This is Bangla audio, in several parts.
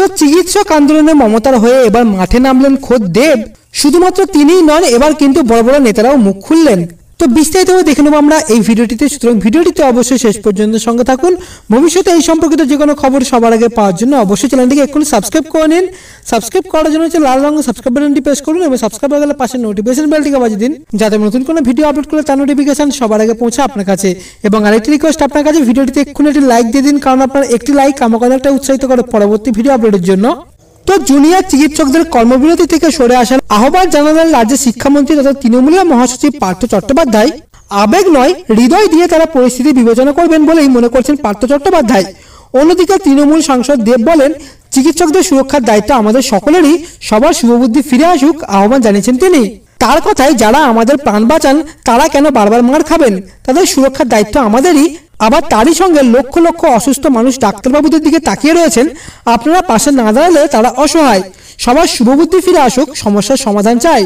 তো চিকিৎসক আন্দোলনে মমতার হয়ে এবার মাঠে নামলেন খোদ দেব শুধুমাত্র তিনিই নন এবার কিন্তু বড় বড় নেতারাও মুখ খুললেন তো বিস্তারিতভাবে দেখে নেবো আমরা এই ভিডিওটিতে সুতরাং ভিডিওটিতে অবশ্যই শেষ পর্যন্ত সঙ্গে থাকুন ভবিষ্যতে এই সম্পর্কিত যে কোনো খবর সবার আগে পাওয়ার জন্য অবশ্যই চ্যানেলটিকে এক্ষুনি সাবস্ক্রাইব করে নিন সাবস্ক্রাইব করার জন্য হচ্ছে লাল রঙের সাবস্ক্রাইব বাটনটি প্রেস করুন এবং সাবস্ক্রাইব হয়ে গেলে পাশে নোটিফিকেশন বেলটিকে বাজে দিন যাতে নতুন কোনো ভিডিও আপলোড করলে তার নোটিফিকেশন সবার আগে পৌঁছে আপনার কাছে এবং আরেকটি রিকোয়েস্ট আপনার কাছে ভিডিওটিতে এক্ষুনি একটি লাইক দিয়ে দিন কারণ আপনার একটি লাইক আমাকে অনেকটা উৎসাহিত করে পরবর্তী ভিডিও আপলোডের জন্য তো জুনিয়র চিকিৎসকদের কর্মবিরতি থেকে সরে আসার আহ্বান জানালেন রাজ্যের শিক্ষামন্ত্রী তথা তৃণমূলের মহাসচিব পার্থ চট্টোপাধ্যায় আবেগ নয় হৃদয় দিয়ে তারা পরিস্থিতি বিবেচনা করবেন বলেই মনে করছেন পার্থ চট্টোপাধ্যায় অন্যদিকে তৃণমূল সাংসদ দেব বলেন চিকিৎসকদের সুরক্ষার দায়িত্ব আমাদের সকলেরই সবার শুভবুদ্ধি ফিরে আসুক আহ্বান জানিয়েছেন তিনি তার কথায় যারা আমাদের প্রাণ বাঁচান তারা কেন বারবার মার খাবেন তাদের সুরক্ষার দায়িত্ব আমাদেরই আবার তারই সঙ্গে লক্ষ লক্ষ অসুস্থ মানুষ ডাক্তারবাবুদের দিকে তাকিয়ে রয়েছেন আপনারা পাশে না দাঁড়ালে তারা অসহায় সবার শুভবুদ্ধি ফিরে আসুক সমস্যার সমাধান চাই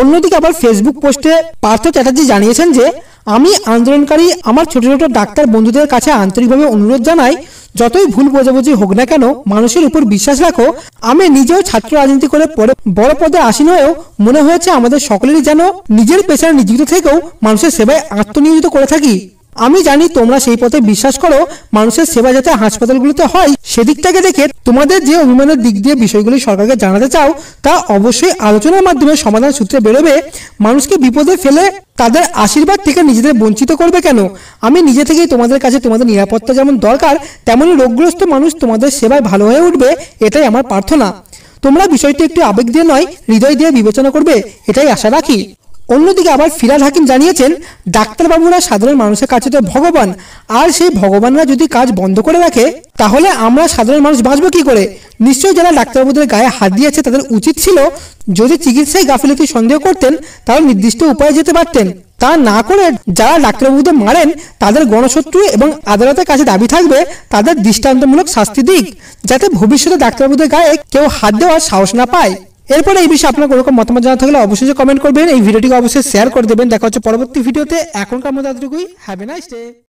অন্যদিকে আবার ফেসবুক পোস্টে পার্থ চ্যাটার্জি জানিয়েছেন যে আমি আন্দোলনকারী আমার ছোট ছোট ডাক্তার বন্ধুদের কাছে আন্তরিকভাবে অনুরোধ জানাই যতই ভুল বোঝাবুঝি হোক না কেন মানুষের উপর বিশ্বাস রাখো আমি নিজেও ছাত্র রাজনীতি করে পরে বড় পদে আসীন হয়েও মনে হয়েছে আমাদের সকলেরই যেন নিজের পেশায় নিযুক্ত থেকেও মানুষের সেবায় আত্মনিয়োজিত করে থাকি আমি জানি তোমরা সেই পথে বিশ্বাস করো মানুষের সেবা যাতে হাসপাতালগুলোতে হয় সেদিকটাকে দেখে তোমাদের যে অভিমানের দিক দিয়ে বিষয়গুলি সরকারকে জানাতে চাও তা অবশ্যই আলোচনার মাধ্যমে সমাধান সূত্রে বেরোবে মানুষকে বিপদে ফেলে তাদের আশীর্বাদ থেকে নিজেদের বঞ্চিত করবে কেন আমি নিজে থেকেই তোমাদের কাছে তোমাদের নিরাপত্তা যেমন দরকার তেমনই রোগগ্রস্ত মানুষ তোমাদের সেবায় ভালো হয়ে উঠবে এটাই আমার প্রার্থনা তোমরা বিষয়টি একটু আবেগ দিয়ে নয় হৃদয় দিয়ে বিবেচনা করবে এটাই আশা রাখি অন্যদিকে আবার ফিরাদ হাকিম জানিয়েছেন ডাক্তারবাবুরা সাধারণ মানুষের কাছে তো ভগবান আর সেই ভগবানরা যদি কাজ বন্ধ করে রাখে তাহলে আমরা সাধারণ মানুষ বাঁচবো কি করে নিশ্চয়ই যারা ডাক্তারবাবুদের গায়ে হাত দিয়েছে তাদের উচিত ছিল যদি চিকিৎসায় গাফিলতি সন্দেহ করতেন তাহলে নির্দিষ্ট উপায়ে যেতে পারতেন তা না করে যারা ডাক্তারবাবুদের মারেন তাদের গণশত্রু এবং আদালতের কাছে দাবি থাকবে তাদের দৃষ্টান্তমূলক শাস্তি দিক যাতে ভবিষ্যতে ডাক্তারবাবুদের গায়ে কেউ হাত দেওয়ার সাহস না পায় এরপরে এই বিষয়ে আপনার কোনোরকম মতামত জানা থাকলে অবশ্যই কমেন্ট করবেন এই ভিডিওটিকে অবশ্যই শেয়ার করে দেবেন দেখা হচ্ছে পরবর্তী ভিডিওতে এখনকার মতো এতটুকুই হ্যাভ এ নাইস ডে